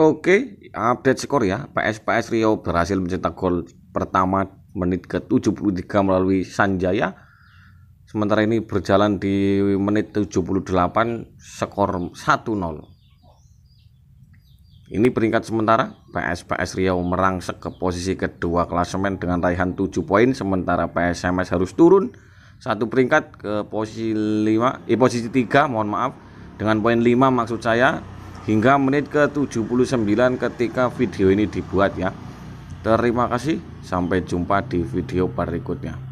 Oke, update skor ya. PSPS Riau berhasil mencetak gol pertama menit ke-73 melalui Sanjaya. Sementara ini berjalan di menit 78 skor 1-0. Ini peringkat sementara, PSPS Riau merangsek ke posisi kedua klasemen dengan raihan 7 poin sementara PSMS harus turun satu peringkat ke posisi 5 eh posisi 3 mohon maaf dengan poin 5 maksud saya hingga menit ke-79 ketika video ini dibuat ya. Terima kasih, sampai jumpa di video berikutnya.